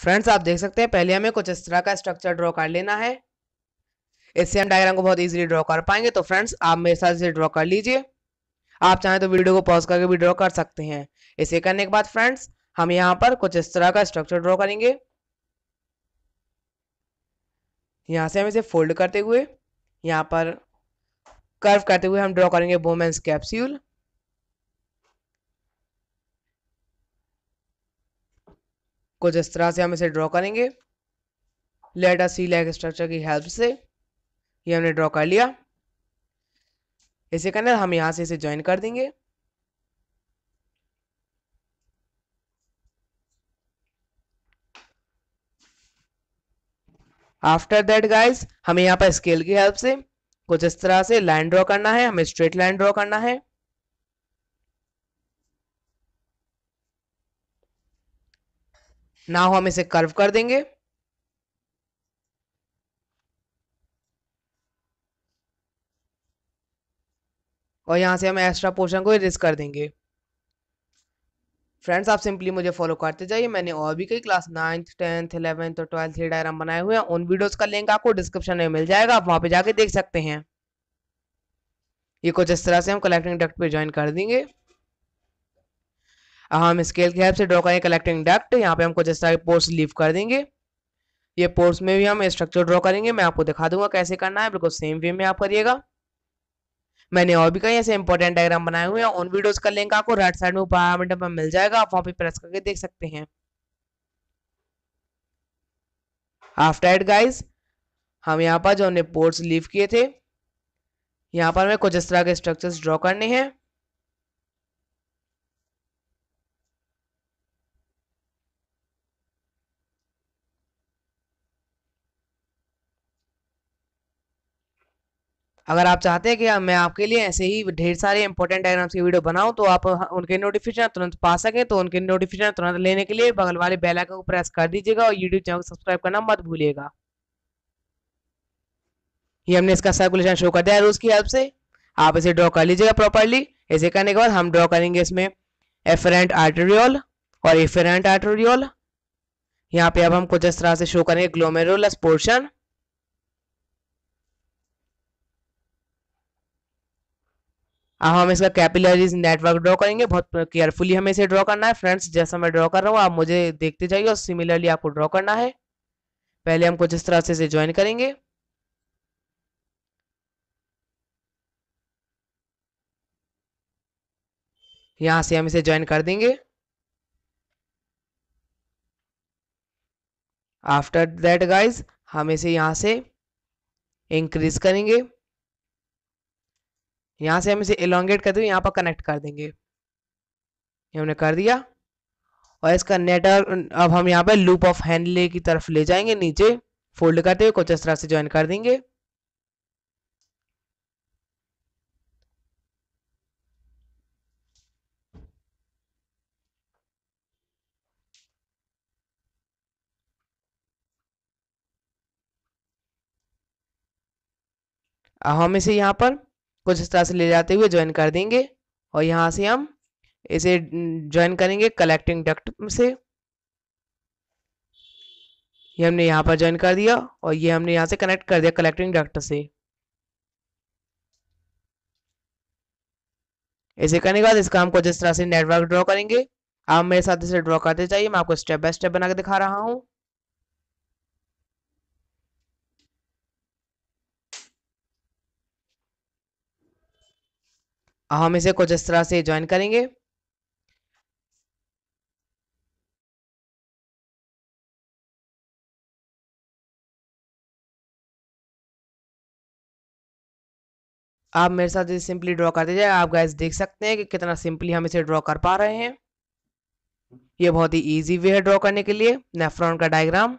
friends आप देख सकते हैं पहले हमें कुछ इस तरह का स्ट्रक्चर ड्रॉ कर लेना है इससे हम डायग्राम को बहुत इजीली ड्रॉ कर पाएंगे तो फ्रेंड्स आप मेरे साथ इसे ड्रॉ कर लीजिए आप चाहें तो वीडियो को पॉज करके भी ड्रॉ कर सकते हैं इसे करने के बाद फ्रेंड्स हम यहाँ पर कुछ इस तरह का स्ट्रक्चर ड्रॉ करेंगे यहाँ से हम इसे फोल्ड करते हुए यहाँ पर कर्व करते हुए हम ड्रॉ करेंगे वोमेंस कैप्स्यूल कुछ इस तरह से हम इसे ड्रॉ करेंगे लेटर सी लैग स्ट्रक्चर की हेल्प से ये हमने ड्रॉ कर लिया इसे करने हम यहाँ से इसे ज्वाइन कर देंगे आफ्टर दैट गाइज हमें यहाँ पर स्केल की हेल्प से कुछ इस तरह से लाइन ड्रॉ करना है हमें स्ट्रेट लाइन ड्रॉ करना है ना हम इसे कर्व कर देंगे और यहां से हम एक्स्ट्रा पोर्शन को इरेज कर देंगे फ्रेंड्स आप सिंपली मुझे फॉलो करते जाइए मैंने और भी कई क्लास नाइन्थ टेंथ इलेवेंथ और ट्वेल्थ ये डायग्राम बनाए हुए हैं उन वीडियोस का लिंक आपको डिस्क्रिप्शन में मिल जाएगा आप वहां पे जाके देख सकते हैं ये कुछ इस तरह से हम कलेक्टिंग डक्ट पे ज्वाइन कर देंगे हम स्केल के हेल्प से ड्रॉ करेंगे कलेक्टिंग डक्ट यहाँ पे हम कुछ इस तरह के पोर्ट्स लीव कर देंगे ये पोर्ट्स में भी हम स्ट्रक्चर ड्रॉ करेंगे मैं आपको दिखा दूंगा कैसे करना है बिल्कुल सेम वे में आप करिएगा मैंने और भी कई ऐसे इंपॉर्टेंट डायग्राम बनाए हुए हैं उन वीडियोज का लिंक आपको राइट साइड में ऊपर मिनट में मिल जाएगा आप वहाँ पे प्रेस करके देख सकते हैं आफ्टर एट गाइज हम यहाँ पर जो हमने पोर्ट्स लीव किए थे यहाँ पर हमें कुछ इस तरह के स्ट्रक्चर्स ड्रॉ करने हैं अगर आप चाहते हैं कि मैं आपके लिए ऐसे ही ढेर सारे इंपॉर्टेंट डायग्राम्स की वीडियो बनाऊं तो आप उनके नोटिफिकेशन तुरंत पा सकें तो उनके नोटिफिकेशन तुरंत लेने के लिए बगल वाले बेल आइकन को प्रेस कर दीजिएगा और यूट्यूब चैनल को सब्सक्राइब करना मत भूलिएगा ये हमने इसका सर्कुलेशन शो कर दिया है की हेल्प से आप इसे ड्रॉ कर लीजिएगा प्रॉपरली इसे करने के बाद हम ड्रॉ करेंगे इसमें एफरेंट आर्टेरियोल और एफरेंट आर्टेरियोल यहाँ पे अब हम कुछ इस तरह से शो करेंगे ग्लोमेरुलस पोर्शन अब हम इसका कैपिलरीज नेटवर्क ड्रॉ करेंगे बहुत केयरफुली हमें इसे ड्रॉ करना है फ्रेंड्स जैसा मैं ड्रॉ कर रहा हूँ आप मुझे देखते जाइए और सिमिलरली आपको ड्रॉ करना है पहले हम कुछ इस तरह से इसे ज्वाइन करेंगे यहां से हम इसे ज्वाइन कर देंगे आफ्टर दैट गाइज हम इसे यहां से इंक्रीज करेंगे यहाँ से हम इसे एलोंगेट करते हुए यहाँ पर कनेक्ट कर देंगे ये हमने कर दिया और इसका नेटवर्क अब हम यहाँ पर लूप ऑफ हैंडले की तरफ ले जाएंगे नीचे फोल्ड करते हुए कुछ इस तरह से ज्वाइन कर देंगे अब हम इसे यहाँ पर कुछ इस तरह से ले जाते हुए ज्वाइन कर देंगे और यहाँ से हम इसे ज्वाइन करेंगे कलेक्टिंग डक्ट से ये हमने यहाँ पर ज्वाइन कर दिया और ये हमने यहाँ से कनेक्ट कर दिया कलेक्टिंग डक्ट से इसे करने के बाद इसका हम कुछ इस तरह से नेटवर्क ड्रॉ करेंगे आप मेरे साथ इसे ड्रॉ करते जाइए मैं आपको स्टेप बाय स्टेप बना के दिखा रहा हूँ हम इसे कुछ इस तरह से ज्वाइन करेंगे आप मेरे साथ इसे सिंपली ड्रॉ करते जाए आप गैस देख सकते हैं कि कितना सिंपली हम इसे ड्रॉ कर पा रहे हैं ये बहुत ही इजी वे है ड्रॉ करने के लिए नेफ्रॉन का डायग्राम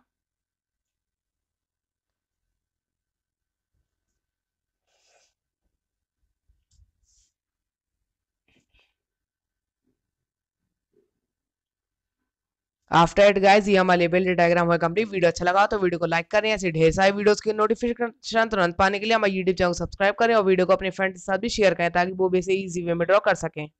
आफ्टर इट गाइज ये हमारे लेवल डायग्राम हुआ कंप्लीट वीडियो अच्छा लगा तो वीडियो को लाइक करें ऐसे ढेर सारे वीडियोस के नोटिफिकेशन तुरंत पाने के लिए हमारे यूट्यूब चैनल को सब्सक्राइब करें और वीडियो को अपने फ्रेंड के साथ भी शेयर करें ताकि वो वैसे ईजी वे में ड्रॉ कर सकें